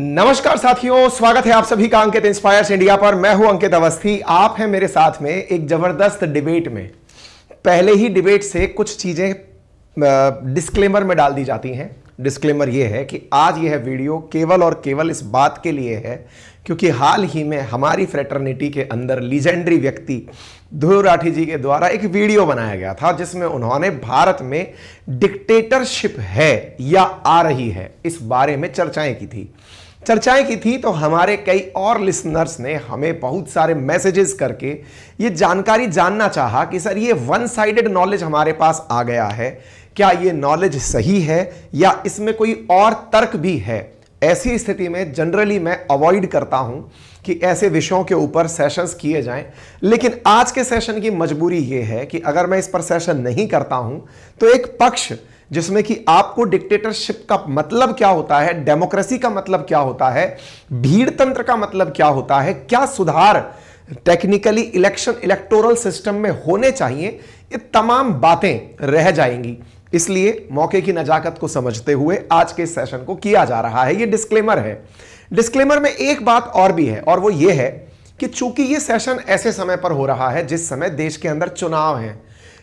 नमस्कार साथियों स्वागत है आप सभी का अंकित इंस्पायर्स इंडिया पर मैं हूं अंकित अवस्थी आप हैं मेरे साथ में एक जबरदस्त डिबेट में पहले ही डिबेट से कुछ चीजें डिस्क्लेमर में डाल दी जाती हैं डिस्क्लेमर यह है कि आज यह वीडियो केवल और केवल इस बात के लिए है क्योंकि हाल ही में हमारी फ्रेटर्निटी के अंदर लीजेंडरी व्यक्ति ध्रुव राठी जी के द्वारा एक वीडियो बनाया गया था जिसमें उन्होंने भारत में डिक्टेटरशिप है या आ रही है इस बारे में चर्चाएं की थी चर्चाएं की थी तो हमारे कई और लिसनर्स ने हमें बहुत सारे मैसेजेस करके ये जानकारी जानना चाहा कि सर ये वन साइडेड नॉलेज हमारे पास आ गया है क्या ये नॉलेज सही है या इसमें कोई और तर्क भी है ऐसी स्थिति में जनरली मैं अवॉइड करता हूं कि ऐसे विषयों के ऊपर सेशंस किए जाएं लेकिन आज के सेशन की मजबूरी ये है कि अगर मैं इस पर सेशन नहीं करता हूं तो एक पक्ष जिसमें कि आपको डिक्टेटरशिप का मतलब क्या होता है डेमोक्रेसी का मतलब क्या होता है भीड़ तंत्र का मतलब क्या होता है क्या सुधार टेक्निकली इलेक्शन इलेक्टोरल सिस्टम में होने चाहिए ये तमाम बातें रह जाएंगी इसलिए मौके की नजाकत को समझते हुए आज के सेशन को किया जा रहा है ये डिस्क्लेमर है डिस्क्लेमर में एक बात और भी है और वो ये है कि चूंकि ये सेशन ऐसे समय पर हो रहा है जिस समय देश के अंदर चुनाव हैं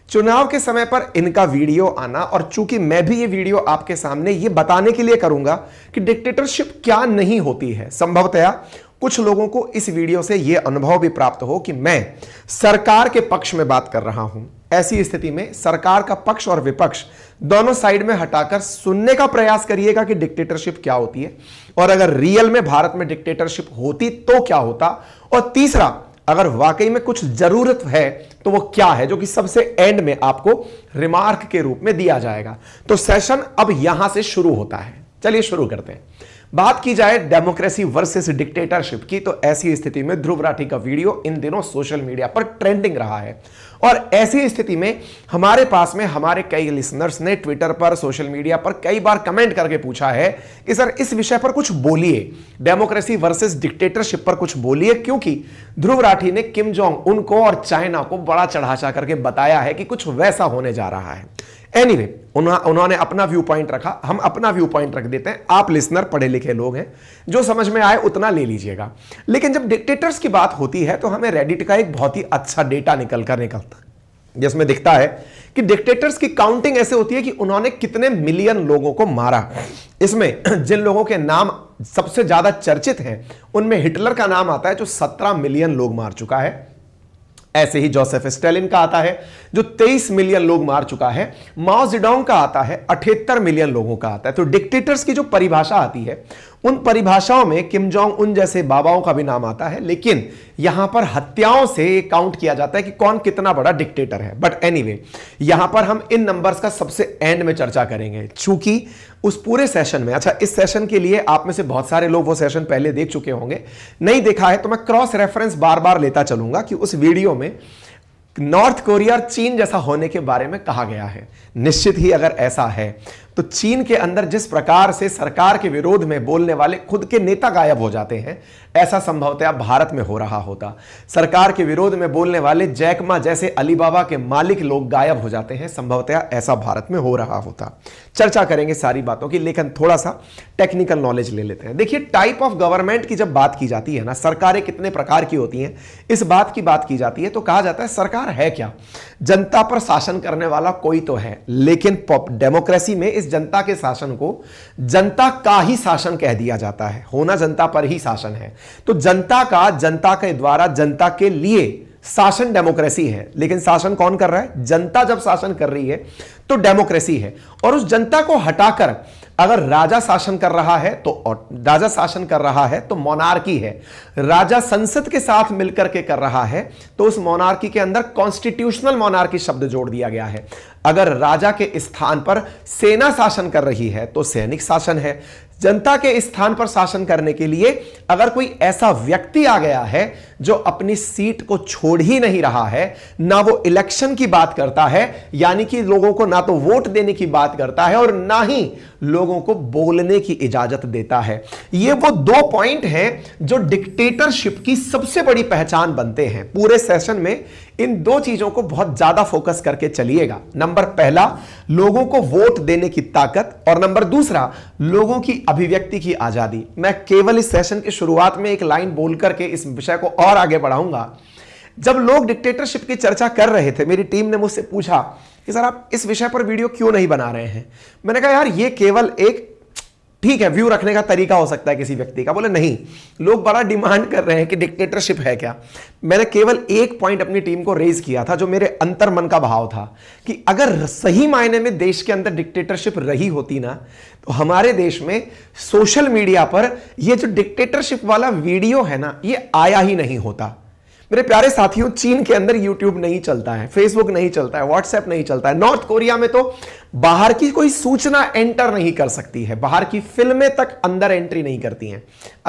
चुनाव के समय पर इनका वीडियो आना और चूंकि मैं भी ये वीडियो आपके सामने ये बताने के लिए करूंगा कि डिक्टेटरशिप क्या नहीं होती है संभवतया कुछ लोगों को इस वीडियो से यह अनुभव भी प्राप्त हो कि मैं सरकार के पक्ष में बात कर रहा हूं ऐसी स्थिति में सरकार का पक्ष और विपक्ष दोनों साइड में हटाकर सुनने का प्रयास करिएगा कि डिक्टेटरशिप क्या होती है और अगर रियल में भारत में डिक्टेटरशिप होती तो क्या होता और तीसरा अगर वाकई में कुछ जरूरत है तो वो क्या है जो कि सबसे एंड में आपको रिमार्क के रूप में दिया जाएगा तो सेशन अब यहां से शुरू होता है चलिए शुरू करते हैं बात की जाए डेमोक्रेसी वर्सेस डिक्टेटरशिप की तो ऐसी स्थिति में ध्रुव राठी का वीडियो इन दिनों सोशल मीडिया पर ट्रेंडिंग रहा है और ऐसी स्थिति में हमारे पास में हमारे कई लिसनर्स ने ट्विटर पर सोशल मीडिया पर कई बार कमेंट करके पूछा है कि सर इस विषय पर कुछ बोलिए डेमोक्रेसी वर्सेस डिक्टेटरशिप पर कुछ बोलिए क्योंकि ध्रुव राठी ने किम जोंग उनको और चाइना को बड़ा चढ़ाचा करके बताया है कि कुछ वैसा होने जा रहा है एनी anyway, उन्हों, उन्होंने अपना व्यू पॉइंट रखा हम अपना व्यू पॉइंट रख देते हैं आप लिसनर पढ़े लिखे लोग हैं जो समझ में आए उतना ले लीजिएगा लेकिन जब डिक्टेटर्स की बात होती है तो हमें रेडिट का एक बहुत ही अच्छा डेटा निकल कर निकलता जिसमें दिखता है कि डिक्टेटर्स की काउंटिंग ऐसे होती है कि उन्होंने कितने मिलियन लोगों को मारा इसमें जिन लोगों के नाम सबसे ज्यादा चर्चित हैं उनमें हिटलर का नाम आता है जो 17 मिलियन लोग मार चुका है ऐसे ही जोसेफ स्टेलिन का आता है जो 23 मिलियन लोग मार चुका है माओजिडोंग का आता है अठहत्तर मिलियन लोगों का आता है तो डिक्टेटर्स की जो परिभाषा आती है उन परिभाषाओं में किम जोंग उन जैसे बाबाओं का भी नाम आता है लेकिन यहां पर हत्याओं से काउंट किया जाता है कि कौन कितना बड़ा डिक्टेटर है बट एनीवे यहां पर हम इन नंबर्स का सबसे एंड में चर्चा करेंगे चूंकि उस पूरे सेशन में अच्छा इस सेशन के लिए आप में से बहुत सारे लोग वो सेशन पहले देख चुके होंगे नहीं देखा है तो मैं क्रॉस रेफरेंस बार बार लेता चलूंगा कि उस वीडियो में नॉर्थ कोरिया और चीन जैसा होने के बारे में कहा गया है निश्चित ही अगर ऐसा है तो चीन के अंदर जिस प्रकार से सरकार के विरोध में बोलने वाले खुद के नेता गायब हो जाते हैं ऐसा संभवतया भारत में हो रहा होता सरकार के विरोध में बोलने वाले जैकमा जैसे अलीबाबा के मालिक लोग गायब हो जाते हैं संभवतया ऐसा भारत में हो रहा होता चर्चा करेंगे सारी बातों की लेकिन थोड़ा सा टेक्निकल नॉलेज ले लेते हैं देखिए टाइप ऑफ गवर्नमेंट की जब बात की जाती है ना सरकारें कितने प्रकार की होती हैं इस बात की बात की जाती है तो कहा जाता है सरकार है क्या जनता पर शासन करने वाला कोई तो है लेकिन डेमोक्रेसी में इस जनता के शासन को जनता का ही शासन कह दिया जाता है होना जनता पर ही शासन है तो जनता का जनता के द्वारा जनता के लिए शासन डेमोक्रेसी है लेकिन शासन कौन कर रहा है जनता जब शासन कर रही है तो डेमोक्रेसी है और उस जनता को हटाकर अगर राजा शासन कर रहा है तो राजा शासन कर रहा है तो मोनार्की है राजा संसद के साथ मिलकर के कर रहा है तो उस मोनार्की के अंदर कॉन्स्टिट्यूशनल मोनार्की शब्द जोड़ दिया गया है अगर राजा के स्थान पर सेना शासन कर रही है तो सैनिक शासन है जनता के स्थान पर शासन करने के लिए अगर कोई ऐसा व्यक्ति आ गया है जो अपनी सीट को छोड़ ही नहीं रहा है ना वो इलेक्शन की बात करता है यानी कि लोगों को ना तो वोट देने की बात करता है और ना ही लोगों को बोलने की इजाजत देता है ये वो दो पॉइंट हैं जो डिक्टेटरशिप की सबसे बड़ी पहचान बनते हैं पूरे सेशन में इन दो चीजों को बहुत ज्यादा फोकस करके चलिएगा नंबर पहला लोगों को वोट देने की ताकत और नंबर दूसरा लोगों की अभिव्यक्ति की आजादी मैं केवल इस सेशन की शुरुआत में एक लाइन बोल करके इस विषय को और आगे बढ़ाऊंगा जब लोग डिक्टेटरशिप की चर्चा कर रहे थे मेरी टीम ने मुझसे पूछा कि सर आप इस विषय पर वीडियो क्यों नहीं बना रहे हैं मैंने कहा यार ये केवल एक ठीक है व्यू रखने का तरीका हो सकता है किसी व्यक्ति का बोले नहीं लोग बड़ा डिमांड कर रहे हैं कि डिक्टेटरशिप है क्या मैंने केवल एक पॉइंट अपनी टीम को रेज किया था जो मेरे अंतर मन का भाव था कि अगर सही मायने में देश के अंदर डिक्टेटरशिप रही होती ना तो हमारे देश में सोशल मीडिया पर यह जो डिक्टेटरशिप वाला वीडियो है ना ये आया ही नहीं होता मेरे प्यारे साथियों चीन के अंदर यूट्यूब नहीं चलता है फेसबुक नहीं चलता है व्हाट्सएप नहीं चलता है नॉर्थ कोरिया में तो बाहर की कोई सूचना एंटर नहीं कर सकती है बाहर की फिल्में तक अंदर एंट्री नहीं करती हैं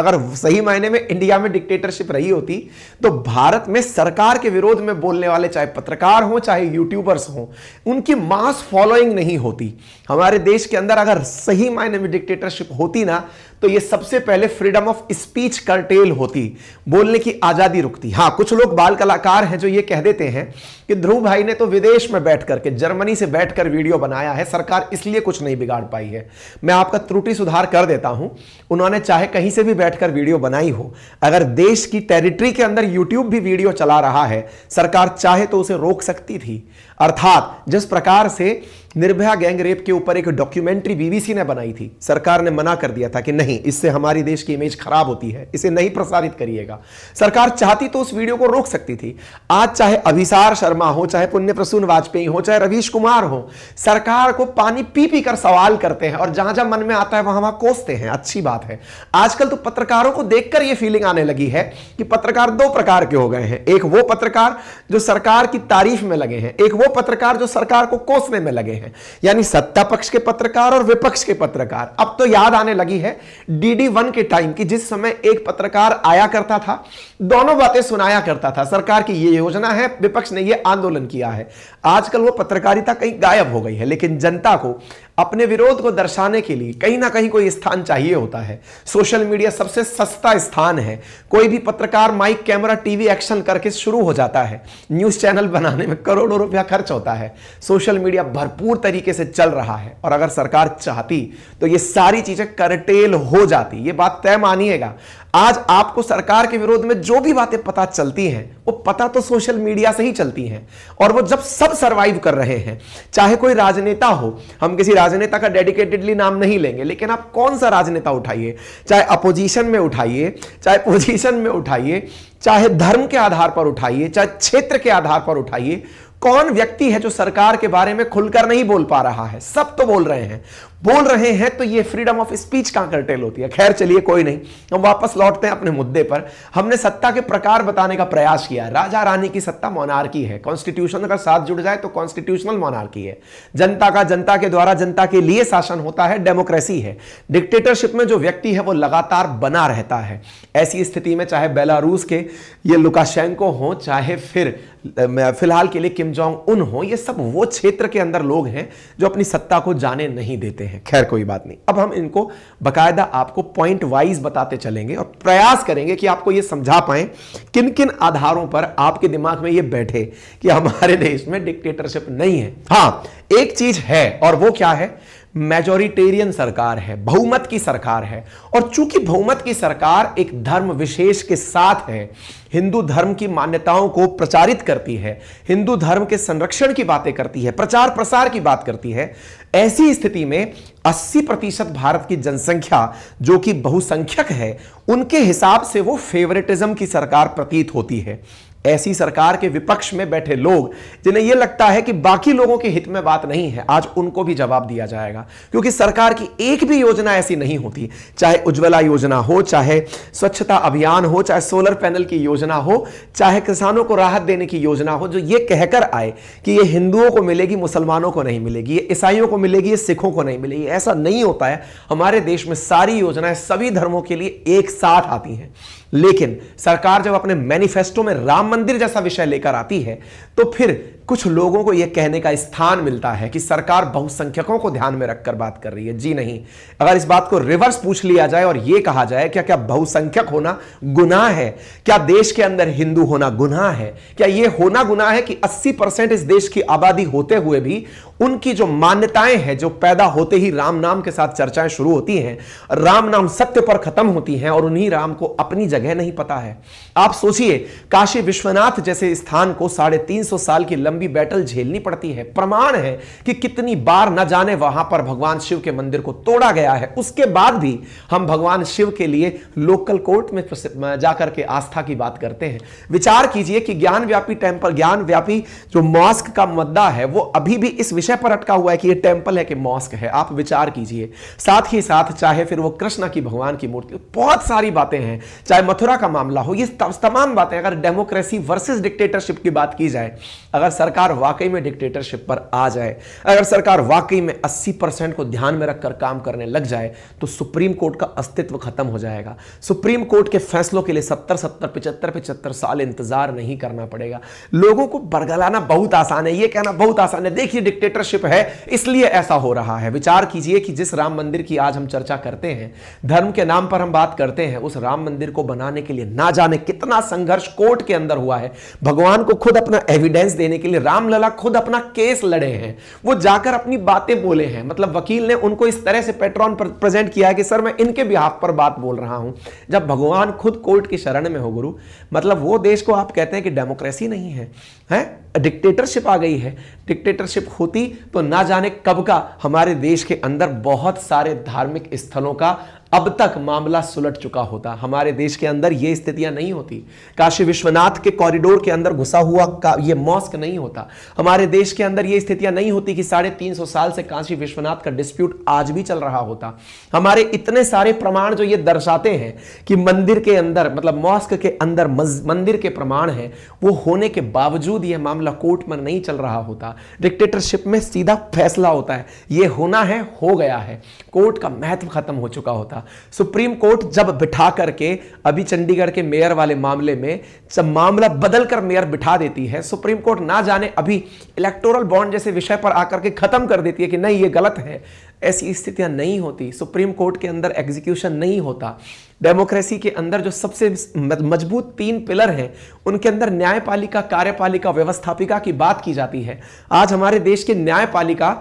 अगर सही मायने में इंडिया में डिक्टेटरशिप रही होती तो भारत में सरकार के विरोध में बोलने वाले चाहे पत्रकार हों चाहे यूट्यूबर्स हों उनकी मास फॉलोइंग नहीं होती हमारे देश के अंदर अगर सही मायने में डिक्टेटरशिप होती ना तो ये सबसे पहले फ्रीडम ऑफ स्पीच करटेल होती बोलने की आज़ादी रुकती हाँ कुछ लोग बाल कलाकार हैं जो ये कह देते हैं कि ध्रुव भाई ने तो विदेश में बैठ करके जर्मनी से बैठकर वीडियो बनाया है सरकार इसलिए कुछ नहीं बिगाड़ पाई है मैं आपका त्रुटि सुधार कर देता हूं उन्होंने चाहे कहीं से भी बैठकर वीडियो बनाई हो अगर देश की टेरिटरी के अंदर यूट्यूब भी वीडियो चला रहा है सरकार चाहे तो उसे रोक सकती थी अर्थात जिस प्रकार से निर्भया गैंग रेप के ऊपर एक डॉक्यूमेंट्री बीबीसी ने बनाई थी सरकार ने मना कर दिया था कि नहीं इससे हमारे देश की इमेज खराब होती है इसे नहीं प्रसारित करिएगा सरकार चाहती तो उस वीडियो को रोक सकती थी आज चाहे अभिसार शर्मा हो चाहे पुण्य प्रसून वाजपेयी हो चाहे रवीश कुमार हो सरकार को पानी पी पी कर सवाल करते हैं और जहां जहां मन में आता है वहां वहां कोसते हैं अच्छी बात है आजकल तो पत्रकारों को देखकर यह फीलिंग आने लगी है कि पत्रकार दो प्रकार के हो गए हैं एक वो पत्रकार जो सरकार की तारीफ में लगे हैं एक वो पत्रकार जो सरकार को कोसने में लगे हैं यानी सत्ता पक्ष के पत्रकार और विपक्ष के पत्रकार अब तो याद आने लगी है डीडी वन के टाइम की जिस समय एक पत्रकार आया करता था दोनों बातें सुनाया करता था सरकार की ये योजना है विपक्ष ने ये आंदोलन किया है आजकल वो पत्रकारिता कहीं गायब हो गई है लेकिन जनता को अपने विरोध को दर्शाने के लिए कहीं ना कहीं कोई स्थान चाहिए होता है सोशल मीडिया सबसे सस्ता स्थान है कोई भी पत्रकार माइक कैमरा टीवी एक्शन करके शुरू हो जाता है न्यूज़ चैनल बनाने में करोड़ों रुपया खर्च होता है सोशल मीडिया भरपूर तरीके से चल रहा है और अगर सरकार चाहती तो ये सारी चीज़ें करटेल हो जाती ये बात तय मानिएगा आज आपको सरकार के विरोध में जो भी बातें पता चलती हैं वो पता तो सोशल मीडिया से ही चलती हैं और वो जब सब सरवाइव कर रहे हैं चाहे कोई राजनेता हो हम किसी राजनेता का डेडिकेटेडली नाम नहीं लेंगे लेकिन आप कौन सा राजनेता उठाइए चाहे अपोजिशन में उठाइए चाहे पोजिशन में उठाइए चाहे धर्म के आधार पर उठाइए चाहे क्षेत्र के आधार पर उठाइए कौन व्यक्ति है जो सरकार के बारे में खुलकर नहीं बोल पा रहा है सब तो बोल रहे हैं बोल रहे हैं तो ये फ्रीडम ऑफ स्पीच कहां करटेल होती है खैर चलिए कोई नहीं हम वापस लौटते हैं अपने मुद्दे पर हमने सत्ता के प्रकार बताने का प्रयास किया राजा रानी की सत्ता मोनार्की है कॉन्स्टिट्यूशन अगर साथ जुड़ जाए तो कॉन्स्टिट्यूशनल मोनार्की है जनता का जनता के द्वारा जनता के लिए शासन होता है डेमोक्रेसी है डिक्टेटरशिप में जो व्यक्ति है वो लगातार बना रहता है ऐसी स्थिति में चाहे बेलारूस के ये लुकाशेंको हो चाहे फिर फिलहाल के लिए किम जोंग उन हो ये सब वो क्षेत्र के अंदर लोग हैं जो अपनी सत्ता को जाने नहीं देते हैं हैं खैर कोई बात नहीं अब हम इनको बकायदा आपको पॉइंट वाइज बताते चलेंगे और प्रयास करेंगे कि आपको ये समझा पाए किन किन आधारों पर आपके दिमाग में ये बैठे कि हमारे देश में डिक्टेटरशिप नहीं है हाँ एक चीज है और वो क्या है मेजोरिटेरियन सरकार है बहुमत की सरकार है और चूंकि बहुमत की सरकार एक धर्म विशेष के साथ है हिंदू धर्म की मान्यताओं को प्रचारित करती है हिंदू धर्म के संरक्षण की बातें करती है प्रचार प्रसार की बात करती है ऐसी स्थिति में 80 प्रतिशत भारत की जनसंख्या जो कि बहुसंख्यक है उनके हिसाब से वो फेवरेटिज्म की सरकार प्रतीत होती है ऐसी सरकार के विपक्ष में बैठे लोग जिन्हें यह लगता है कि बाकी लोगों के हित में बात नहीं है आज उनको भी जवाब दिया जाएगा क्योंकि सरकार की एक भी योजना ऐसी नहीं होती चाहे उज्ज्वला योजना हो चाहे स्वच्छता अभियान हो चाहे सोलर पैनल की योजना हो चाहे किसानों को राहत देने की योजना हो जो ये कहकर आए कि ये हिंदुओं को मिलेगी मुसलमानों को नहीं मिलेगी ये ईसाइयों को मिलेगी ये सिखों को नहीं मिलेगी ऐसा नहीं होता है हमारे देश में सारी योजनाएं सभी धर्मों के लिए एक साथ आती हैं लेकिन सरकार जब अपने मैनिफेस्टो में राम मंदिर जैसा विषय लेकर आती है तो फिर कुछ लोगों को यह कहने का स्थान मिलता है कि सरकार बहुसंख्यकों को ध्यान में रखकर बात कर रही है जी नहीं अगर इस बात को रिवर्स पूछ लिया जाए और यह कहा जाए क्या क्या बहुसंख्यक होना गुनाह है क्या देश के अंदर हिंदू होना गुनाह है क्या यह होना गुनाह है कि 80 परसेंट इस देश की आबादी होते हुए भी उनकी जो मान्यताएं हैं जो पैदा होते ही राम नाम के साथ चर्चाएं शुरू होती हैं राम नाम सत्य पर खत्म होती हैं और उन्हीं राम को अपनी जगह नहीं पता है आप सोचिए काशी विश्वनाथ जैसे स्थान को साढ़े तीन सौ साल की लंबी बैटल झेलनी पड़ती है प्रमाण है कि कितनी बार न जाने वहां पर भगवान शिव के मंदिर को तोड़ा गया है उसके बाद भी हम भगवान शिव के लिए लोकल कोर्ट में जाकर के आस्था की बात करते हैं विचार कीजिए कि ज्ञान व्यापी टेम्पल ज्ञान व्यापी जो मॉस्क का मुद्दा है वो अभी भी इस विषय पर अटका हुआ है कि यह टेम्पल है कि मॉस्क है आप विचार कीजिए साथ ही साथ चाहे फिर वो कृष्ण की भगवान की मूर्ति बहुत सारी बातें हैं चाहे मथुरा का मामला हो ये तमाम बातें अगर डेमोक्रेसी वर्सेस डिक्टेटरशिप की बात की जाए अगर सरकार वाकई में डिक्टेटरशिप पर आ जाए अगर सरकार वाकई में 80 परसेंट को ध्यान में रखकर काम करने लग जाए तो सुप्रीम कोर्ट का अस्तित्व खत्म हो जाएगा सुप्रीम कोर्ट के फैसलों के लिए सत्तर सत्तर पिचहत्तर पिचहत्तर साल इंतजार नहीं करना पड़ेगा लोगों को बरगलाना बहुत आसान है यह कहना बहुत आसान है देखिए डिक्टेटरशिप है इसलिए ऐसा हो रहा है विचार कीजिए कि जिस राम मंदिर की आज हम चर्चा करते हैं धर्म के नाम पर हम बात करते हैं उस राम मंदिर को बनाने के लिए ना जाने कितने कितना संघर्ष कोर्ट के अंदर हुआ है भगवान को खुद अपना एविडेंस देने के लिए रामलला खुद अपना केस लड़े हैं वो जाकर अपनी बातें बोले हैं मतलब वकील ने उनको इस तरह से पेट्रॉन प्रेजेंट किया है कि सर मैं इनके बिहाफ पर बात बोल रहा हूं जब भगवान खुद कोर्ट की शरण में हो गुरु मतलब वो देश को आप कहते हैं कि डेमोक्रेसी नहीं है है डिक्टेटरशिप आ गई है डिक्टेटरशिप होती तो ना जाने कब का हमारे देश के अंदर बहुत सारे धार्मिक स्थलों का अब तक मामला सुलट चुका होता हमारे देश के अंदर ये स्थितियां नहीं होती काशी विश्वनाथ के कॉरिडोर के अंदर घुसा हुआ का ये मॉस्क नहीं होता हमारे देश के अंदर ये स्थितियां नहीं होती कि साढ़े तीन सौ साल से काशी विश्वनाथ का डिस्प्यूट आज भी चल रहा होता हमारे इतने सारे प्रमाण जो ये दर्शाते हैं कि मंदिर के अंदर मतलब मॉस्क के अंदर मंदिर के प्रमाण है वो होने के बावजूद बावजूद यह मामला कोर्ट में नहीं चल रहा होता डिक्टेटरशिप में सीधा फैसला होता है ये होना है हो गया है कोर्ट का महत्व खत्म हो चुका होता सुप्रीम कोर्ट जब बिठा करके अभी चंडीगढ़ के मेयर वाले मामले में जब मामला बदलकर मेयर बिठा देती है सुप्रीम कोर्ट ना जाने अभी इलेक्टोरल बॉन्ड जैसे विषय पर आकर के खत्म कर देती है कि नहीं ये गलत है ऐसी स्थितियां नहीं होती सुप्रीम कोर्ट के अंदर एग्जीक्यूशन नहीं होता डेमोक्रेसी के अंदर जो सबसे मजबूत तीन पिलर हैं उनके अंदर न्यायपालिका कार्यपालिका व्यवस्थापिका की बात की जाती है आज हमारे देश के न्यायपालिका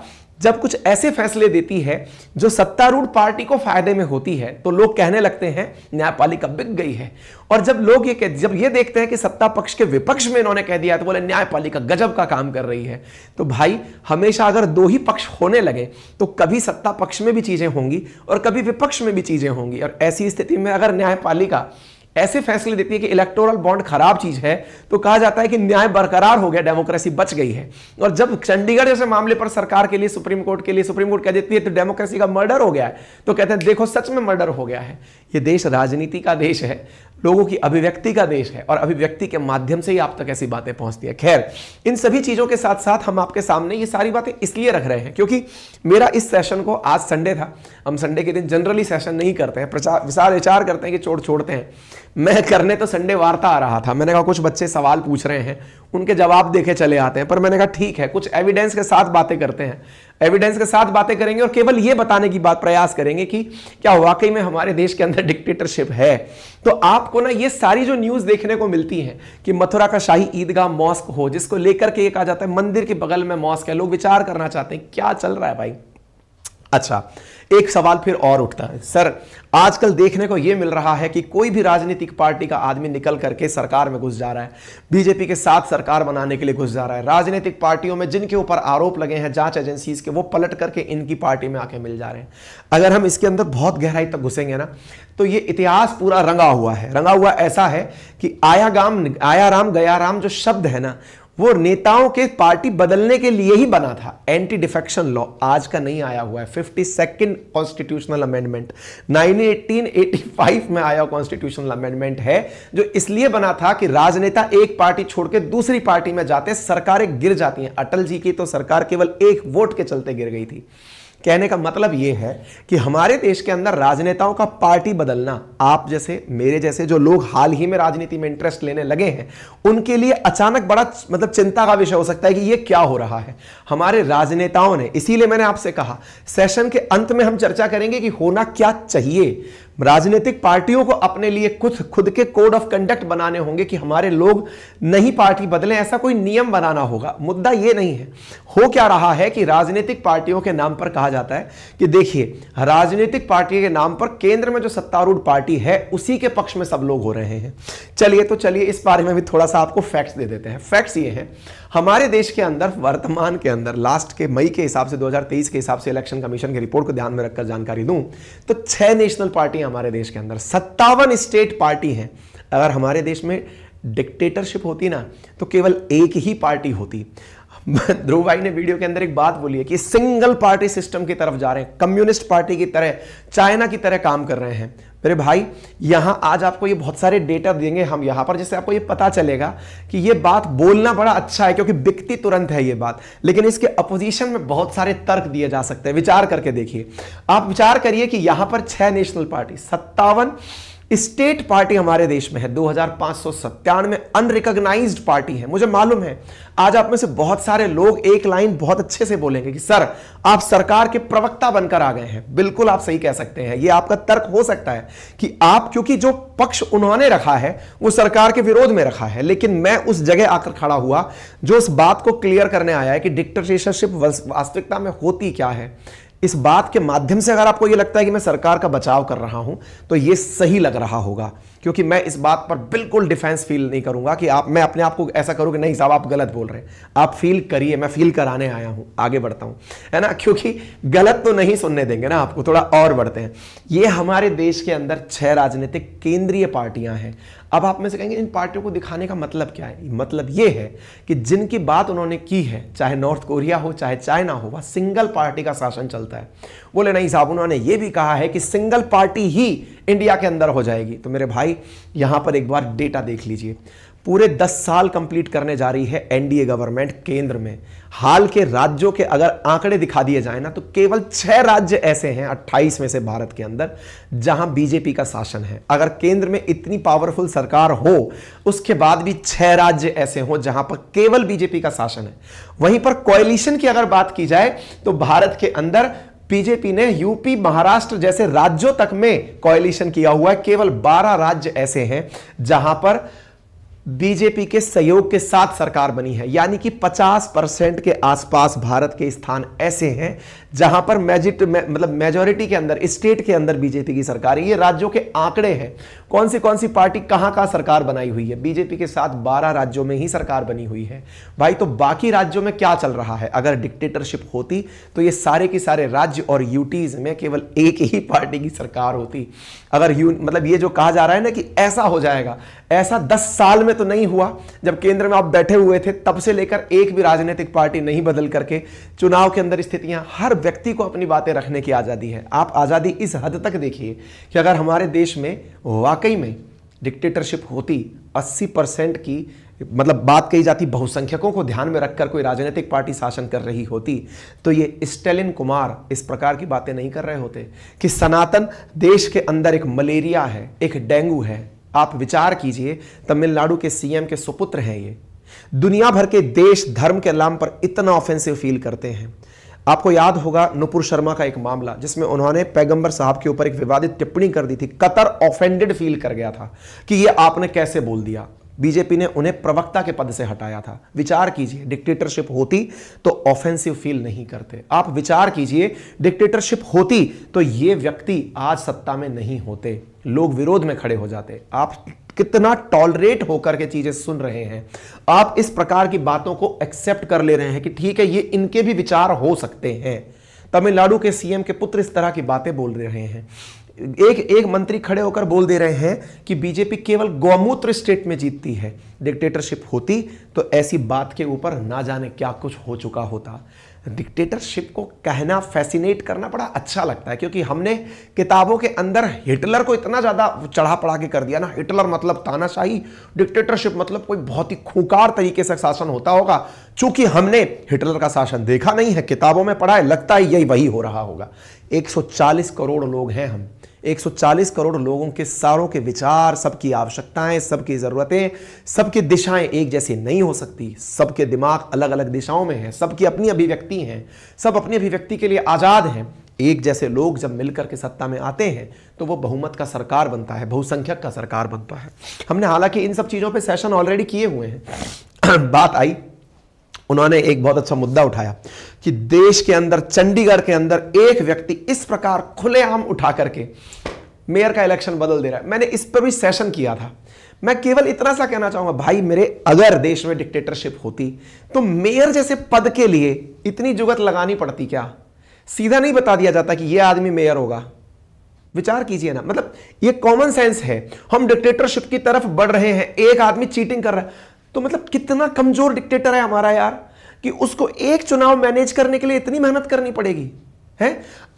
जब कुछ ऐसे फैसले देती है जो सत्तारूढ़ पार्टी को फायदे में होती है तो लोग कहने लगते हैं न्यायपालिका बिक गई है और जब लोग ये कह जब ये देखते हैं कि सत्ता पक्ष के विपक्ष में इन्होंने कह दिया तो बोले न्यायपालिका गजब का काम कर रही है तो भाई हमेशा अगर दो ही पक्ष होने लगे तो कभी सत्ता पक्ष में भी चीज़ें होंगी और कभी विपक्ष में भी चीज़ें होंगी और ऐसी स्थिति में अगर न्यायपालिका ऐसे फैसले देती है कि इलेक्टोरल बॉन्ड खराब चीज है तो कहा जाता है कि न्याय बरकरार हो गया डेमोक्रेसी बच गई है और जब चंडीगढ़ जैसे मामले पर सरकार के लिए सुप्रीम कोर्ट के लिए सुप्रीम कोर्ट कह देती है तो डेमोक्रेसी का मर्डर हो गया है तो कहते हैं देखो सच में मर्डर हो गया है ये देश राजनीति का देश है लोगों की अभिव्यक्ति का देश है और अभिव्यक्ति के माध्यम से ही आप तक ऐसी बातें पहुंचती है खैर इन सभी चीजों के साथ साथ हम आपके सामने ये सारी बातें इसलिए रख रहे हैं क्योंकि मेरा इस सेशन को आज संडे था हम संडे के दिन जनरली सेशन नहीं करते हैं प्रचार विचार विचार करते हैं कि छोड़ छोड़ते हैं मैं करने तो संडे वार्ता आ रहा था मैंने कहा कुछ बच्चे सवाल पूछ रहे हैं उनके जवाब देखे चले आते हैं पर मैंने कहा ठीक है कुछ एविडेंस के साथ बातें करते हैं एविडेंस के साथ बातें करेंगे और केवल ये बताने की बात प्रयास करेंगे कि क्या वाकई में हमारे देश के अंदर डिक्टेटरशिप है तो आपको ना ये सारी जो न्यूज़ देखने को मिलती है कि मथुरा का शाही ईदगाह मॉस्क हो जिसको लेकर के ये कहा जाता है मंदिर के बगल में मॉस्क है लोग विचार करना चाहते हैं क्या चल रहा है भाई अच्छा एक सवाल फिर और उठता है सर आजकल देखने को यह मिल रहा है कि कोई भी राजनीतिक पार्टी का आदमी निकल करके सरकार में घुस जा रहा है बीजेपी के साथ सरकार बनाने के लिए घुस जा रहा है राजनीतिक पार्टियों में जिनके ऊपर आरोप लगे हैं जांच एजेंसीज के वो पलट करके इनकी पार्टी में आके मिल जा रहे हैं अगर हम इसके अंदर बहुत गहराई तक घुसेंगे ना तो ये इतिहास पूरा रंगा हुआ है रंगा हुआ ऐसा है कि आया गाम आया राम गया राम जो शब्द है ना वो नेताओं के पार्टी बदलने के लिए ही बना था एंटी डिफेक्शन लॉ आज का नहीं आया हुआ है fifty second constitutional amendment eighty five में आया कॉन्स्टिट्यूशनल अमेंडमेंट है जो इसलिए बना था कि राजनेता एक पार्टी छोड़कर दूसरी पार्टी में जाते सरकारें गिर जाती हैं अटल जी की तो सरकार केवल एक वोट के चलते गिर गई थी कहने का मतलब यह है कि हमारे देश के अंदर राजनेताओं का पार्टी बदलना आप जैसे मेरे जैसे जो लोग हाल ही में राजनीति में इंटरेस्ट लेने लगे हैं उनके लिए अचानक बड़ा मतलब चिंता का विषय हो सकता है कि यह क्या हो रहा है हमारे राजनेताओं ने इसीलिए मैंने आपसे कहा सेशन के अंत में हम चर्चा करेंगे कि होना क्या चाहिए राजनीतिक पार्टियों को अपने लिए कुछ खुद के कोड ऑफ कंडक्ट बनाने होंगे कि हमारे लोग नहीं पार्टी बदलें ऐसा कोई नियम बनाना होगा मुद्दा ये नहीं है हो क्या रहा है कि राजनीतिक पार्टियों के नाम पर कहा जाता है कि देखिए राजनीतिक पार्टी के नाम पर केंद्र में जो सत्तारूढ़ पार्टी है उसी के पक्ष में सब लोग हो रहे हैं चलिए तो चलिए इस बारे में भी थोड़ा सा आपको फैक्ट्स दे देते हैं फैक्ट्स ये हैं हमारे देश के अंदर वर्तमान के अंदर लास्ट के मई के हिसाब से 2023 के हिसाब से इलेक्शन कमीशन की रिपोर्ट को ध्यान में रखकर जानकारी दूं तो छह नेशनल पार्टियां हमारे देश के अंदर सत्तावन स्टेट पार्टी हैं अगर हमारे देश में डिक्टेटरशिप होती ना तो केवल एक ही पार्टी होती ध्रुव भाई ने वीडियो के अंदर एक बात बोली है कि सिंगल पार्टी सिस्टम की तरफ जा रहे हैं कम्युनिस्ट पार्टी की तरह चाइना की तरह काम कर रहे हैं मेरे भाई यहाँ आज आपको ये बहुत सारे डेटा देंगे हम यहाँ पर जैसे आपको ये पता चलेगा कि ये बात बोलना बड़ा अच्छा है क्योंकि बिकती तुरंत है ये बात लेकिन इसके अपोजिशन में बहुत सारे तर्क दिए जा सकते हैं विचार करके देखिए आप विचार करिए कि यहाँ पर छह नेशनल पार्टी सत्तावन स्टेट पार्टी हमारे देश में है दो हजार अनरिकग्नाइज पार्टी है मुझे मालूम है आज आप में से बहुत सारे लोग एक लाइन बहुत अच्छे से बोलेंगे कि सर आप सरकार के प्रवक्ता बनकर आ गए हैं बिल्कुल आप सही कह सकते हैं ये आपका तर्क हो सकता है कि आप क्योंकि जो पक्ष उन्होंने रखा है वो सरकार के विरोध में रखा है लेकिन मैं उस जगह आकर खड़ा हुआ जो उस बात को क्लियर करने आया है कि डिक्टेटरशिप वास्तविकता में होती क्या है इस बात के माध्यम से अगर आपको यह लगता है कि मैं सरकार का बचाव कर रहा हूं तो यह सही लग रहा होगा क्योंकि मैं इस बात पर बिल्कुल डिफेंस फील नहीं करूंगा कि आप मैं अपने आप को ऐसा करूं कि नहीं साहब आप गलत बोल रहे हैं आप फील करिए मैं फील कराने आया हूं आगे बढ़ता हूं है ना क्योंकि गलत तो नहीं सुनने देंगे ना आपको थोड़ा और बढ़ते हैं ये हमारे देश के अंदर छह राजनीतिक केंद्रीय पार्टियां हैं अब आप में से कहेंगे इन पार्टियों को दिखाने का मतलब क्या है मतलब ये है कि जिनकी बात उन्होंने की है चाहे नॉर्थ कोरिया हो चाहे चाइना हो वह सिंगल पार्टी का शासन चलता है बोले नहीं साहब उन्होंने ये भी कहा है कि सिंगल पार्टी ही इंडिया के अंदर हो जाएगी तो मेरे भाई यहां पर एक बार डेटा देख लीजिए पूरे दस साल कंप्लीट करने जा रही है एनडीए गवर्नमेंट केंद्र में हाल के राज्यों के अगर आंकड़े दिखा दिए जाए ना तो केवल छह राज्य ऐसे हैं 28 में से भारत के अंदर जहां बीजेपी का शासन है अगर केंद्र में इतनी पावरफुल सरकार हो उसके बाद भी छह राज्य ऐसे हो जहां पर केवल बीजेपी का शासन है वहीं पर कोयलिशन की अगर बात की जाए तो भारत के अंदर बीजेपी ने यूपी महाराष्ट्र जैसे राज्यों तक में कॉलिशन किया हुआ है केवल 12 राज्य ऐसे हैं जहां पर बीजेपी के सहयोग के साथ सरकार बनी है यानी कि 50 परसेंट के आसपास भारत के स्थान ऐसे हैं जहां पर मैजिट मतलब मेजोरिटी के अंदर स्टेट के अंदर बीजेपी की सरकार है ये राज्यों के आंकड़े हैं कौन सी कौन सी पार्टी कहां कहां सरकार बनाई हुई है बीजेपी के साथ 12 राज्यों में ही सरकार बनी हुई है भाई तो बाकी राज्यों में क्या चल रहा है अगर डिक्टेटरशिप होती तो ये सारे के सारे राज्य और यूटीज में केवल एक ही पार्टी की सरकार होती अगर यू मतलब ये जो कहा जा रहा है ना कि ऐसा हो जाएगा ऐसा दस साल में तो नहीं हुआ जब केंद्र में आप बैठे हुए थे तब से लेकर एक भी राजनीतिक पार्टी नहीं बदल करके चुनाव के अंदर स्थितियां हर व्यक्ति को अपनी बातें रखने की आज़ादी है आप आज़ादी इस हद तक देखिए कि अगर हमारे देश में वाकई वाकई में डिक्टेटरशिप होती 80 परसेंट की मतलब बात कही जाती बहुसंख्यकों को ध्यान में रखकर कोई राजनीतिक पार्टी शासन कर रही होती तो ये स्टेलिन कुमार इस प्रकार की बातें नहीं कर रहे होते कि सनातन देश के अंदर एक मलेरिया है एक डेंगू है आप विचार कीजिए तमिलनाडु के सीएम के सुपुत्र हैं ये दुनिया भर के देश धर्म के नाम पर इतना ऑफेंसिव फील करते हैं आपको याद होगा नुपुर शर्मा का एक मामला जिसमें उन्होंने पैगंबर साहब के ऊपर एक विवादित टिप्पणी कर दी थी कतर ऑफेंडेड फील कर गया था कि ये आपने कैसे बोल दिया बीजेपी ने उन्हें प्रवक्ता के पद से हटाया था विचार कीजिए डिक्टेटरशिप होती तो ऑफेंसिव फील नहीं करते आप विचार कीजिए डिक्टेटरशिप होती तो ये व्यक्ति आज सत्ता में नहीं होते लोग विरोध में खड़े हो जाते आप कितना टॉलरेट होकर के चीजें सुन रहे हैं आप इस प्रकार की बातों को एक्सेप्ट कर ले रहे हैं कि ठीक है ये इनके भी विचार हो सकते हैं तमिलनाडु के सीएम के पुत्र इस तरह की बातें बोल रहे हैं एक एक मंत्री खड़े होकर बोल दे रहे हैं कि बीजेपी केवल गौमूत्र स्टेट में जीतती है डिक्टेटरशिप होती तो ऐसी बात के ऊपर ना जाने क्या कुछ हो चुका होता डिक्टेटरशिप को कहना फैसिनेट करना बड़ा अच्छा लगता है क्योंकि हमने किताबों के अंदर हिटलर को इतना ज़्यादा चढ़ा पढ़ा के कर दिया ना हिटलर मतलब तानाशाही डिक्टेटरशिप मतलब कोई बहुत ही खूंखार तरीके से शासन होता होगा चूंकि हमने हिटलर का शासन देखा नहीं है किताबों में पढ़ा है लगता है यही वही हो रहा होगा 140 करोड़ लोग हैं हम 140 करोड़ लोगों के सारों के विचार सबकी आवश्यकताएं सबकी ज़रूरतें सबकी दिशाएं एक जैसी नहीं हो सकती सबके दिमाग अलग अलग दिशाओं में हैं सबकी अपनी अभिव्यक्ति हैं सब अपनी अभिव्यक्ति के लिए आज़ाद हैं एक जैसे लोग जब मिलकर के सत्ता में आते हैं तो वो बहुमत का सरकार बनता है बहुसंख्यक का सरकार बनता है हमने हालांकि इन सब चीज़ों पर सेशन ऑलरेडी किए हुए हैं बात आई उन्होंने एक बहुत अच्छा मुद्दा उठाया कि देश के अंदर चंडीगढ़ के अंदर एक व्यक्ति इस प्रकार खुलेआम उठा करके मेयर का इलेक्शन बदल दे रहा है मैंने इस पर भी सेशन किया था मैं केवल इतना सा कहना चाहूंगा भाई मेरे अगर देश में डिक्टेटरशिप होती तो मेयर जैसे पद के लिए इतनी जुगत लगानी पड़ती क्या सीधा नहीं बता दिया जाता कि यह आदमी मेयर होगा विचार कीजिए ना मतलब ये कॉमन सेंस है हम डिक्टेटरशिप की तरफ बढ़ रहे हैं एक आदमी चीटिंग कर रहा है तो मतलब कितना कमजोर डिक्टेटर है हमारा यार कि उसको एक चुनाव मैनेज करने के लिए इतनी मेहनत करनी पड़ेगी है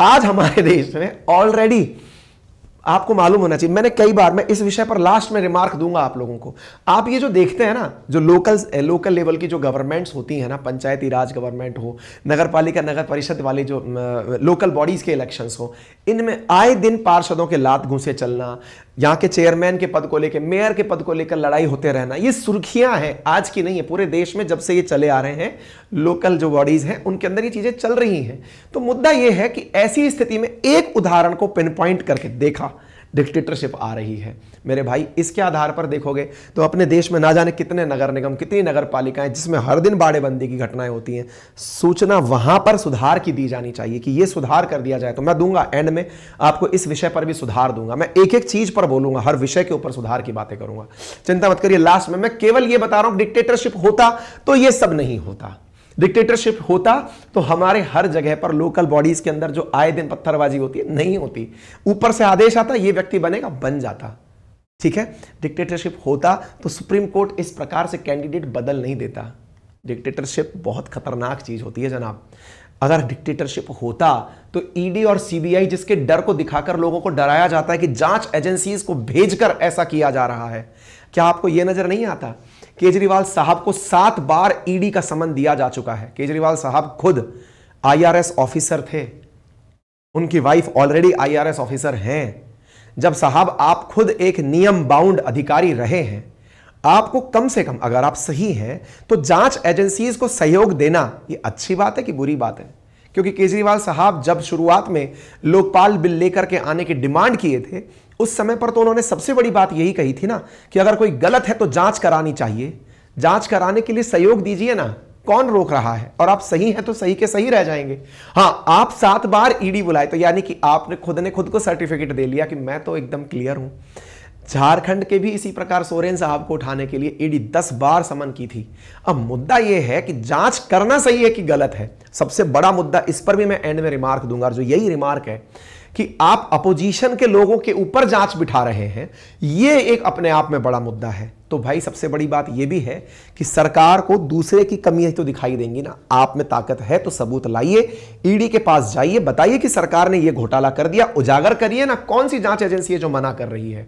आज हमारे देश में ऑलरेडी आपको मालूम होना चाहिए मैंने कई बार मैं इस विषय पर लास्ट में रिमार्क दूंगा आप लोगों को आप ये जो देखते हैं ना जो लोकल लोकल लेवल की जो गवर्नमेंट्स होती हैं ना पंचायती राज गवर्नमेंट हो नगर पालिका नगर परिषद वाले जो लोकल बॉडीज़ के इलेक्शंस हो इनमें आए दिन पार्षदों के लात घुसे चलना यहाँ के चेयरमैन के पद को लेकर मेयर के पद को लेकर लड़ाई होते रहना ये सुर्खियां हैं आज की नहीं है पूरे देश में जब से ये चले आ रहे हैं लोकल जो बॉडीज हैं उनके अंदर ये चीजें चल रही हैं तो मुद्दा ये है कि ऐसी स्थिति में एक उदाहरण को पिन पॉइंट करके देखा डिक्टेटरशिप आ रही है मेरे भाई इसके आधार पर देखोगे तो अपने देश में ना जाने कितने नगर निगम कितनी नगर पालिकाएं जिसमें हर दिन बाड़ेबंदी की घटनाएं होती हैं सूचना वहां पर सुधार की दी जानी चाहिए कि ये सुधार कर दिया जाए तो मैं दूंगा एंड में आपको इस विषय पर भी सुधार दूंगा मैं एक एक चीज पर बोलूंगा हर विषय के ऊपर सुधार की बातें करूंगा चिंता मत करिए लास्ट में मैं केवल ये बता रहा हूं डिक्टेटरशिप होता तो ये सब नहीं होता डिक्टेटरशिप होता तो हमारे हर जगह पर लोकल बॉडीज के अंदर जो आए दिन पत्थरबाजी होती है नहीं होती ऊपर से आदेश आता ये व्यक्ति बनेगा बन जाता ठीक है डिक्टेटरशिप होता तो सुप्रीम कोर्ट इस प्रकार से कैंडिडेट बदल नहीं देता डिक्टेटरशिप बहुत खतरनाक चीज होती है जनाब अगर डिक्टेटरशिप होता तो ईडी e और सीबीआई जिसके डर को दिखाकर लोगों को डराया जाता है कि जांच एजेंसीज को भेजकर ऐसा किया जा रहा है क्या आपको यह नजर नहीं आता केजरीवाल साहब को सात बार ईडी का समन दिया जा चुका है केजरीवाल साहब खुद आईआरएस ऑफिसर थे उनकी वाइफ ऑलरेडी आईआरएस ऑफिसर हैं जब साहब आप खुद एक नियम बाउंड अधिकारी रहे हैं आपको कम से कम अगर आप सही हैं तो जांच एजेंसीज को सहयोग देना ये अच्छी बात है कि बुरी बात है क्योंकि केजरीवाल साहब जब शुरुआत में लोकपाल बिल लेकर के आने की डिमांड किए थे उस समय पर तो उन्होंने सबसे बड़ी बात यही कही थी ना कि अगर कोई गलत है तो जांच करानी चाहिए जांच कराने के लिए सहयोग दीजिए ना कौन रोक रहा है और आप सही हैं तो सही के सही रह जाएंगे हाँ आप सात बार ईडी बुलाए तो यानी कि आपने खुद ने खुद को सर्टिफिकेट दे लिया कि मैं तो एकदम क्लियर हूं झारखंड के भी इसी प्रकार सोरेन साहब को उठाने के लिए ईडी दस बार समन की थी अब मुद्दा यह है कि जांच करना सही है कि गलत है सबसे बड़ा मुद्दा इस पर भी मैं एंड में रिमार्क दूंगा जो यही रिमार्क है कि आप अपोजिशन के लोगों के ऊपर जांच बिठा रहे हैं यह एक अपने आप में बड़ा मुद्दा है तो भाई सबसे बड़ी बात यह भी है कि सरकार को दूसरे की कमी तो दिखाई देंगी ना आप में ताकत है तो सबूत लाइए ईडी के पास जाइए बताइए कि सरकार ने यह घोटाला कर दिया उजागर करिए ना कौन सी जांच एजेंसी है जो मना कर रही है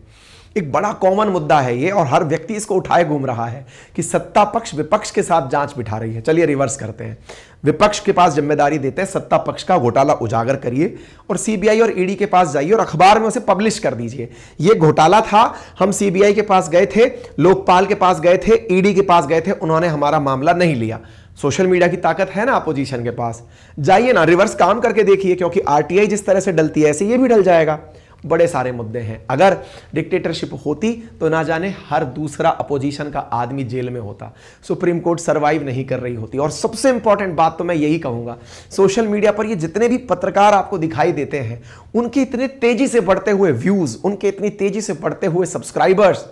एक बड़ा कॉमन मुद्दा है ये और हर व्यक्ति इसको उठाए घूम रहा है कि सत्ता पक्ष विपक्ष के साथ जांच बिठा रही है चलिए रिवर्स करते हैं विपक्ष के पास जिम्मेदारी देते हैं सत्ता पक्ष का घोटाला उजागर करिए और सीबीआई और ईडी e के पास जाइए और अखबार में उसे पब्लिश कर दीजिए ये घोटाला था हम सीबीआई के पास गए थे लोकपाल के पास गए थे ईडी e के पास गए थे उन्होंने हमारा मामला नहीं लिया सोशल मीडिया की ताकत है ना अपोजिशन के पास जाइए ना रिवर्स काम करके देखिए क्योंकि आरटीआई जिस तरह से डलती है ऐसे ये भी डल जाएगा बड़े सारे मुद्दे हैं अगर डिक्टेटरशिप होती तो ना जाने हर दूसरा अपोजिशन का आदमी जेल में होता सुप्रीम कोर्ट सर्वाइव नहीं कर रही होती और सबसे इंपॉर्टेंट बात तो मैं यही कहूंगा सोशल मीडिया पर ये जितने भी पत्रकार आपको दिखाई देते हैं उनके इतने तेजी से बढ़ते हुए व्यूज़ उनके इतनी तेजी से बढ़ते हुए सब्सक्राइबर्स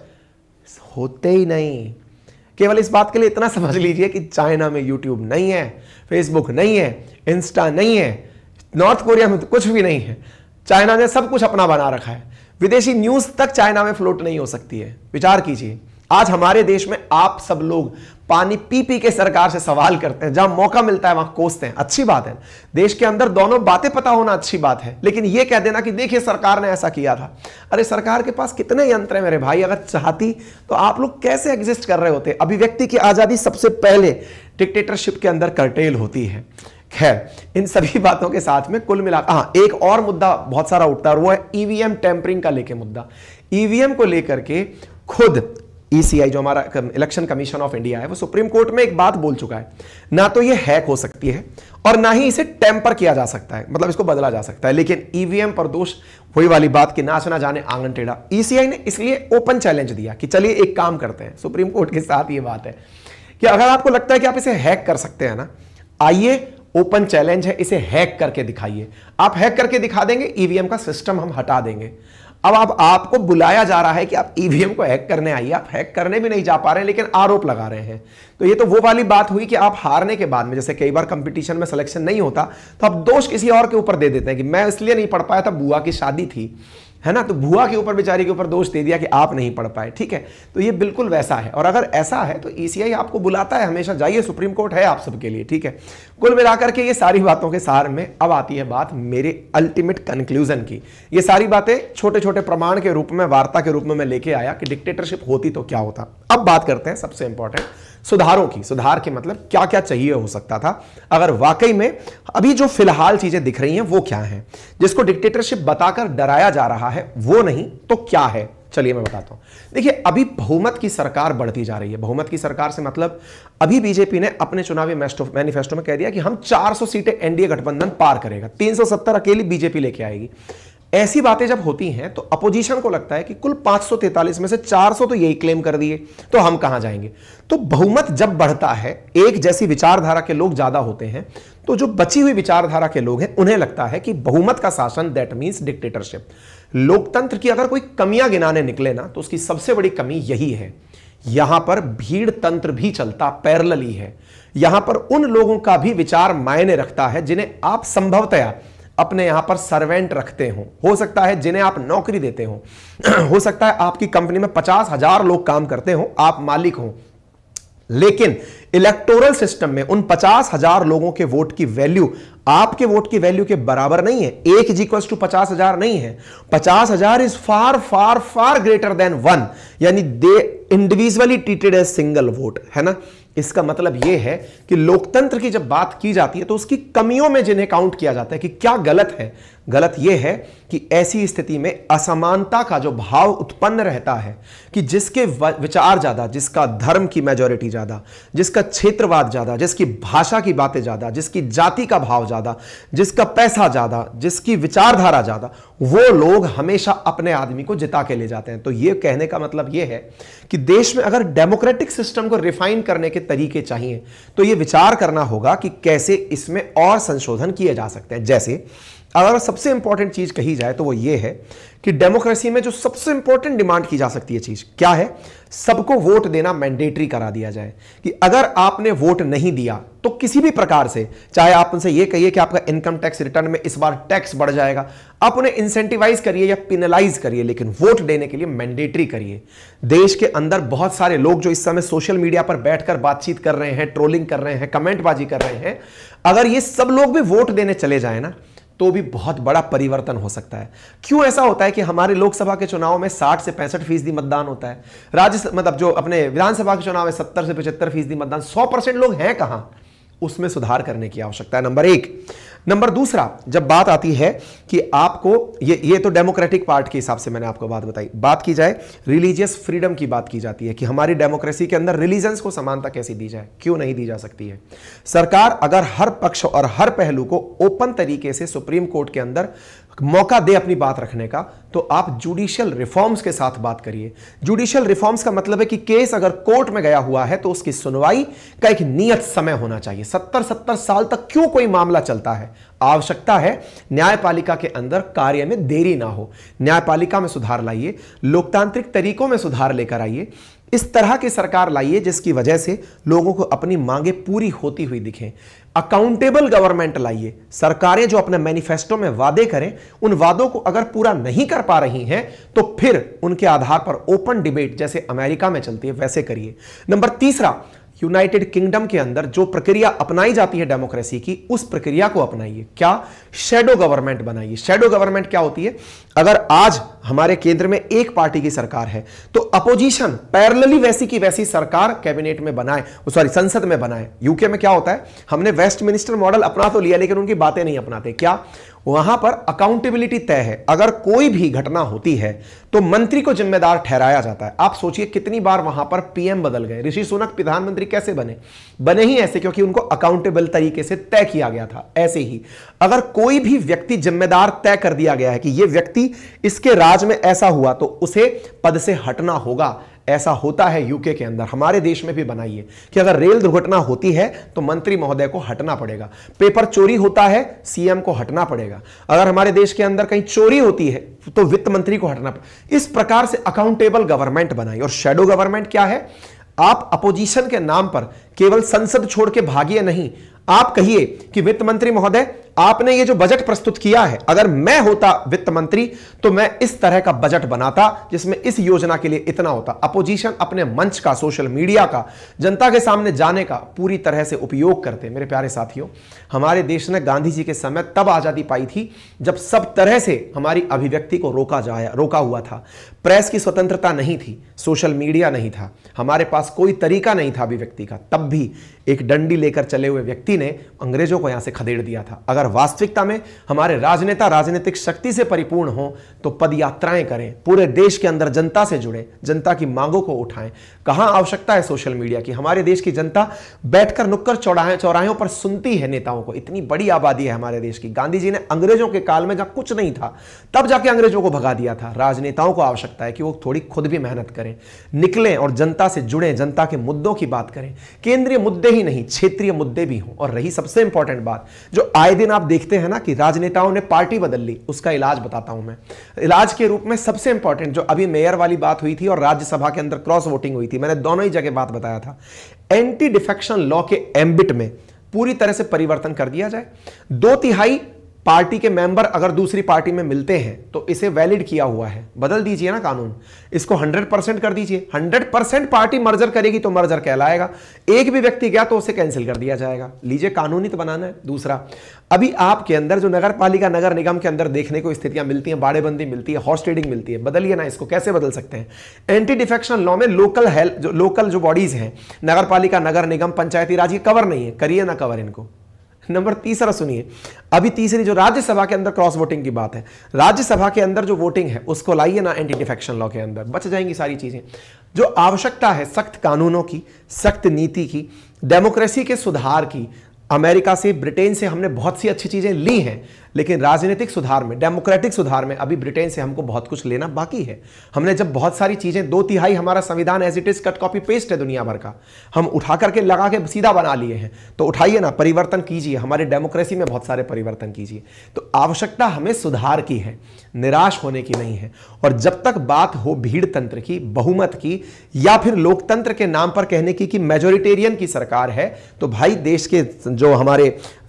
होते ही नहीं केवल इस बात के लिए इतना समझ लीजिए कि चाइना में यूट्यूब नहीं है फेसबुक नहीं है इंस्टा नहीं है नॉर्थ कोरिया में तो कुछ भी नहीं है चाइना ने सब कुछ अपना बना रखा है विदेशी न्यूज तक चाइना में फ्लोट नहीं हो सकती है विचार कीजिए आज हमारे देश में आप सब लोग पानी पी पी के सरकार से सवाल करते हैं जहां मौका मिलता है वहां कोसते हैं अच्छी बात है देश के अंदर दोनों बातें पता होना अच्छी बात है लेकिन यह कह देना कि देखिए सरकार ने ऐसा किया था अरे सरकार के पास कितने यंत्र हैं मेरे भाई अगर चाहती तो आप लोग कैसे एग्जिस्ट कर रहे होते अभिव्यक्ति की आज़ादी सबसे पहले डिक्टेटरशिप के अंदर करटेल होती है खैर इन सभी बातों के साथ में कुल मिलाकर हाँ एक और मुद्दा बहुत सारा उठता है वो है ईवीएम e टेम्परिंग का लेके मुद्दा ईवीएम e को लेकर के खुद ईसीआई e जो हमारा इलेक्शन कमीशन ऑफ इंडिया है वो सुप्रीम कोर्ट में एक बात बोल चुका है ना तो ये हैक हो सकती है और ना ही इसे टेम्पर किया जा सकता है मतलब इसको बदला जा सकता है लेकिन ईवीएम पर दोष हुई वाली बात कि ना सुना जाने आंगन टेढ़ा ईसीआई ने इसलिए ओपन चैलेंज दिया कि चलिए एक काम करते हैं सुप्रीम कोर्ट के साथ ये बात है कि अगर आपको लगता है कि आप इसे हैक कर सकते हैं ना आइए ओपन चैलेंज है इसे हैक करके दिखाइए आप हैक करके दिखा देंगे ईवीएम e का सिस्टम हम हटा देंगे अब आप आपको बुलाया जा रहा है कि आप ईवीएम e को हैक करने आइए आप हैक करने भी नहीं जा पा रहे हैं लेकिन आरोप लगा रहे हैं तो ये तो वो वाली बात हुई कि आप हारने के बाद में जैसे कई बार कंपटीशन में सिलेक्शन नहीं होता तो आप दोष किसी और के ऊपर दे देते हैं कि मैं इसलिए नहीं पढ़ पाया था बुआ की शादी थी है ना तो भुआ के ऊपर बेचारी के ऊपर दोष दे दिया कि आप नहीं पढ़ पाए ठीक है तो ये बिल्कुल वैसा है और अगर ऐसा है तो ई e आपको बुलाता है हमेशा जाइए सुप्रीम कोर्ट है आप सबके लिए ठीक है कुल मिलाकर के ये सारी बातों के सार में अब आती है बात मेरे अल्टीमेट कंक्लूजन की ये सारी बातें छोटे छोटे प्रमाण के रूप में वार्ता के रूप में मैं लेके आया कि डिक्टेटरशिप होती तो क्या होता अब बात करते हैं सबसे इंपॉर्टेंट सुधारों की सुधार के मतलब क्या क्या चाहिए हो सकता था अगर वाकई में अभी जो फिलहाल चीजें दिख रही हैं वो क्या हैं जिसको डिक्टेटरशिप बताकर डराया जा रहा है वो नहीं तो क्या है चलिए मैं बताता हूं देखिए अभी बहुमत की सरकार बढ़ती जा रही है बहुमत की सरकार से मतलब अभी बीजेपी ने अपने चुनावी मैनिफेस्टो में कह दिया कि हम 400 सीटें एनडीए गठबंधन पार करेगा 370 अकेली बीजेपी लेके आएगी ऐसी बातें जब होती हैं तो अपोजिशन को लगता है कि कुल 543 में से 400 तो यही क्लेम कर दिए तो हम कहां जाएंगे तो बहुमत जब बढ़ता है एक जैसी विचारधारा के लोग ज्यादा होते हैं तो जो बची हुई विचारधारा के लोग हैं उन्हें लगता है कि बहुमत का शासन दैट मीन्स डिक्टेटरशिप लोकतंत्र की अगर कोई कमियां गिनाने निकले ना तो उसकी सबसे बड़ी कमी यही है यहां पर भीड़ तंत्र भी चलता पैरलली है यहां पर उन लोगों का भी विचार मायने रखता है जिन्हें आप संभवतया अपने यहां पर सर्वेंट रखते हो हो सकता है जिन्हें आप नौकरी देते हो हो सकता है आपकी कंपनी में पचास हजार लोग काम करते हो आप मालिक हो लेकिन इलेक्टोरल सिस्टम में उन पचास हजार लोगों के वोट की वैल्यू आपके वोट की वैल्यू के बराबर नहीं है एक इज इक्वल टू पचास हजार नहीं है पचास हजार is far far far greater than one यानी they individually treated as single vote है ना इसका मतलब यह है कि लोकतंत्र की जब बात की जाती है तो उसकी कमियों में जिन्हें काउंट किया जाता है कि क्या गलत है गलत यह है कि ऐसी स्थिति में असमानता का जो भाव उत्पन्न रहता है कि जिसके विचार ज़्यादा जिसका धर्म की मेजोरिटी ज़्यादा जिसका क्षेत्रवाद ज़्यादा जिसकी भाषा की बातें ज़्यादा जिसकी जाति का भाव ज़्यादा जिसका पैसा ज़्यादा जिसकी विचारधारा ज़्यादा वो लोग हमेशा अपने आदमी को जिता के ले जाते हैं तो ये कहने का मतलब ये है कि देश में अगर डेमोक्रेटिक सिस्टम को रिफाइन करने के तरीके चाहिए तो ये विचार करना होगा कि कैसे इसमें और संशोधन किए जा सकते हैं जैसे अगर सबसे इंपॉर्टेंट चीज कही जाए तो वो ये है कि डेमोक्रेसी में जो सबसे इंपॉर्टेंट डिमांड की जा सकती है चीज क्या है सबको वोट देना मैंडेटरी करा दिया जाए कि अगर आपने वोट नहीं दिया तो किसी भी प्रकार से चाहे आप उनसे यह कहिए कि आपका इनकम टैक्स रिटर्न में इस बार टैक्स बढ़ जाएगा आप उन्हें इंसेंटिवाइज करिए या पिनलाइज करिए लेकिन वोट देने के लिए मैंडेटरी करिए देश के अंदर बहुत सारे लोग जो इस समय सोशल मीडिया पर बैठकर बातचीत कर रहे हैं ट्रोलिंग कर रहे हैं कमेंटबाजी कर रहे हैं अगर ये सब लोग भी वोट देने चले जाए ना तो भी बहुत बड़ा परिवर्तन हो सकता है क्यों ऐसा होता है कि हमारे लोकसभा के चुनाव में 60 से पैंसठ फीसदी मतदान होता है राज्य मतलब जो अपने विधानसभा के चुनाव में 70 से पचहत्तर फीसदी मतदान 100 परसेंट लोग हैं कहां उसमें सुधार करने की आवश्यकता है नंबर एक नंबर दूसरा जब बात आती है कि आपको ये ये तो डेमोक्रेटिक पार्ट के हिसाब से मैंने आपको बात बताई बात की जाए रिलीजियस फ्रीडम की बात की जाती है कि हमारी डेमोक्रेसी के अंदर रिलीजन्स को समानता कैसे दी जाए क्यों नहीं दी जा सकती है सरकार अगर हर पक्ष और हर पहलू को ओपन तरीके से सुप्रीम कोर्ट के अंदर मौका दे अपनी बात रखने का तो आप जुडिशियल रिफॉर्म्स के साथ बात करिए जुडिशियल रिफॉर्म्स का मतलब है कि केस अगर कोर्ट में गया हुआ है तो उसकी सुनवाई का एक नियत समय होना चाहिए सत्तर सत्तर साल तक क्यों कोई मामला चलता है आवश्यकता है न्यायपालिका के अंदर कार्य में देरी ना हो न्यायपालिका में सुधार लाइए लोकतांत्रिक तरीकों में सुधार लेकर आइए इस तरह की सरकार लाइए जिसकी वजह से लोगों को अपनी मांगे पूरी होती हुई दिखें अकाउंटेबल गवर्नमेंट लाइए सरकारें जो अपने मैनिफेस्टो में वादे करें उन वादों को अगर पूरा नहीं कर पा रही हैं तो फिर उनके आधार पर ओपन डिबेट जैसे अमेरिका में चलती है वैसे करिए नंबर तीसरा यूनाइटेड किंगडम के अंदर जो प्रक्रिया अपनाई जाती है डेमोक्रेसी की उस प्रक्रिया को अपनाइए क्या शेडो गवर्नमेंट बनाइए शेडो गवर्नमेंट क्या होती है अगर आज हमारे केंद्र में एक पार्टी की सरकार है तो अपोजिशन पैरलली वैसी की वैसी सरकार कैबिनेट में बनाए सॉरी संसद में बनाए यूके में क्या होता है हमने वेस्ट मिनिस्टर मॉडल अपना तो लिया लेकिन उनकी बातें नहीं अपनाते क्या वहां पर अकाउंटेबिलिटी तय है अगर कोई भी घटना होती है तो मंत्री को जिम्मेदार ठहराया जाता है आप सोचिए कितनी बार वहां पर पीएम बदल गए ऋषि सुनक प्रधानमंत्री कैसे बने बने ही ऐसे क्योंकि उनको अकाउंटेबल तरीके से तय किया गया था ऐसे ही अगर कोई भी व्यक्ति जिम्मेदार तय कर दिया गया है कि यह व्यक्ति इसके राज में ऐसा हुआ तो उसे पद से हटना होगा ऐसा होता है यूके के अंदर हमारे देश में भी बनाइए कि अगर रेल दुर्घटना होती है तो मंत्री महोदय को हटना पड़ेगा पेपर चोरी होता है सीएम को हटना पड़ेगा अगर हमारे देश के अंदर कहीं चोरी होती है तो वित्त मंत्री को हटना पड़ेगा इस प्रकार से अकाउंटेबल गवर्नमेंट बनाई और शेडो गवर्नमेंट क्या है आप अपोजिशन के नाम पर केवल संसद छोड़ के भागिए नहीं आप कहिए कि वित्त मंत्री महोदय आपने ये जो बजट प्रस्तुत किया है अगर मैं होता वित्त मंत्री तो मैं इस तरह का बजट बनाता जिसमें इस योजना के लिए इतना होता अपोजिशन अपने मंच का सोशल मीडिया का जनता के सामने जाने का पूरी तरह से उपयोग करते मेरे प्यारे साथियों हमारे देश ने गांधी जी के समय तब आजादी पाई थी जब सब तरह से हमारी अभिव्यक्ति को रोका जाया रोका हुआ था प्रेस की स्वतंत्रता नहीं थी सोशल मीडिया नहीं था हमारे पास कोई तरीका नहीं था अभिव्यक्ति का तब भी एक डंडी लेकर चले हुए व्यक्ति ने अंग्रेजों को यहां से खदेड़ दिया था अगर वास्तविकता में हमारे राजनेता राजनीतिक शक्ति से परिपूर्ण हो तो पद यात्राएं करें पूरे देश के अंदर जनता से जुड़े जनता की मांगों को उठाएं कहां आवश्यकता है सोशल मीडिया की हमारे देश की जनता बैठकर नुक्कर चौराहे चौराहों पर सुनती है नेताओं को इतनी बड़ी आबादी है हमारे देश की गांधी जी ने अंग्रेजों के काल में जहां कुछ नहीं था तब जाके अंग्रेजों को भगा दिया था राजनेताओं को आवश्यक आवश्यकता है कि वो थोड़ी खुद भी मेहनत करें निकलें और जनता से जुड़ें जनता के मुद्दों की बात करें केंद्रीय मुद्दे ही नहीं क्षेत्रीय मुद्दे भी हों और रही सबसे इंपॉर्टेंट बात जो आए दिन आप देखते हैं ना कि राजनेताओं ने पार्टी बदल ली उसका इलाज बताता हूं मैं इलाज के रूप में सबसे इंपॉर्टेंट जो अभी मेयर वाली बात हुई थी और राज्यसभा के अंदर क्रॉस वोटिंग हुई थी मैंने दोनों ही जगह बात बताया था एंटी डिफेक्शन लॉ के एम्बिट में पूरी तरह से परिवर्तन कर दिया जाए दो तिहाई पार्टी के मेंबर अगर दूसरी पार्टी में मिलते हैं तो इसे वैलिड किया हुआ है बदल दीजिए ना कानून इसको 100 परसेंट कर दीजिए 100 परसेंट पार्टी मर्जर करेगी तो मर्जर कहलाएगा एक भी व्यक्ति गया तो उसे कैंसिल कर दिया जाएगा लीजिए कानूनी तो बनाना है दूसरा अभी आपके अंदर जो नगर पालिका नगर निगम के अंदर देखने को स्थितियां मिलती हैं बाड़ेबंदी मिलती है हॉर्स ट्रेडिंग मिलती है बदलिए ना इसको कैसे बदल सकते हैं एंटी डिफेक्शन लॉ में लोकल हेल्थ जो लोकल जो बॉडीज हैं नगर पालिका नगर निगम पंचायती राज ये कवर नहीं है करिए ना कवर इनको नंबर तीसरा सुनिए अभी तीसरी जो राज्यसभा के अंदर क्रॉस वोटिंग की बात है राज्यसभा के अंदर जो वोटिंग है उसको लाइए ना एंटी डिफेक्शन लॉ के अंदर बच जाएंगी सारी चीजें जो आवश्यकता है सख्त कानूनों की सख्त नीति की डेमोक्रेसी के सुधार की अमेरिका से ब्रिटेन से हमने बहुत सी अच्छी चीजें ली हैं लेकिन राजनीतिक सुधार में डेमोक्रेटिक सुधार में अभी ब्रिटेन से हमको बहुत कुछ लेना बाकी है हमने जब बहुत सारी चीज़ें दो तिहाई हमारा संविधान as it is cut copy paste है दुनिया भर का हम उठा करके लगा के सीधा बना लिए हैं तो उठाइए ना परिवर्तन कीजिए हमारे डेमोक्रेसी में बहुत सारे परिवर्तन कीजिए तो आवश्यकता हमें सुधार की है निराश होने की नहीं है और जब तक बात हो भीड़ तंत्र की बहुमत की या फिर लोकतंत्र के नाम पर कहने की कि मेजोरिटेरियन की सरकार है तो भाई देश के जो हमारे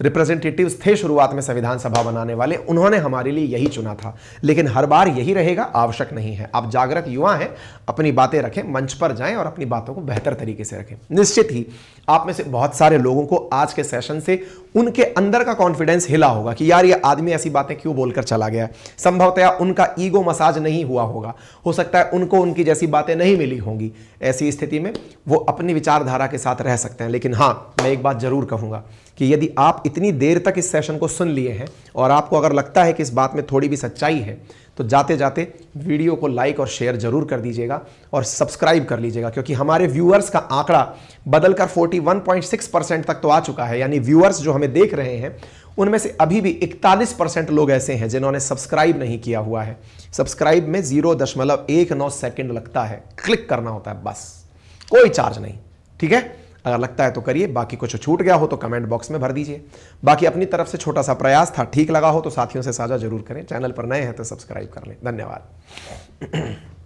रिप्रेजेंटेटिव्स थे शुरुआत में संविधान सभा बना चुनाने वाले उन्होंने हमारे लिए यही चुना था लेकिन हर बार यही रहेगा आवश्यक नहीं है आप जागृत युवा हैं अपनी बातें रखें मंच पर जाएं और अपनी बातों को बेहतर तरीके से रखें निश्चित ही आप में से बहुत सारे लोगों को आज के सेशन से उनके अंदर का कॉन्फिडेंस हिला होगा कि यार ये आदमी ऐसी बातें क्यों बोलकर चला गया संभवतया उनका ईगो मसाज नहीं हुआ होगा हो सकता है उनको उनकी जैसी बातें नहीं मिली होंगी ऐसी स्थिति में वो अपनी विचारधारा के साथ रह सकते हैं लेकिन हाँ मैं एक बात जरूर कहूँगा कि यदि आप इतनी देर तक इस सेशन को सुन लिए हैं और आपको अगर लगता है कि इस बात में थोड़ी भी सच्चाई है तो जाते जाते वीडियो को लाइक और शेयर जरूर कर दीजिएगा और सब्सक्राइब कर लीजिएगा क्योंकि हमारे व्यूअर्स का आंकड़ा बदलकर 41.6 परसेंट तक तो आ चुका है यानी व्यूअर्स जो हमें देख रहे हैं उनमें से अभी भी 41 परसेंट लोग ऐसे हैं जिन्होंने सब्सक्राइब नहीं किया हुआ है सब्सक्राइब में जीरो दशमलव एक नौ सेकेंड लगता है क्लिक करना होता है बस कोई चार्ज नहीं ठीक है अगर लगता है तो करिए बाकी कुछ छूट गया हो तो कमेंट बॉक्स में भर दीजिए बाकी अपनी तरफ से छोटा सा प्रयास था ठीक लगा हो तो साथियों से साझा जरूर करें चैनल पर नए हैं तो सब्सक्राइब कर लें धन्यवाद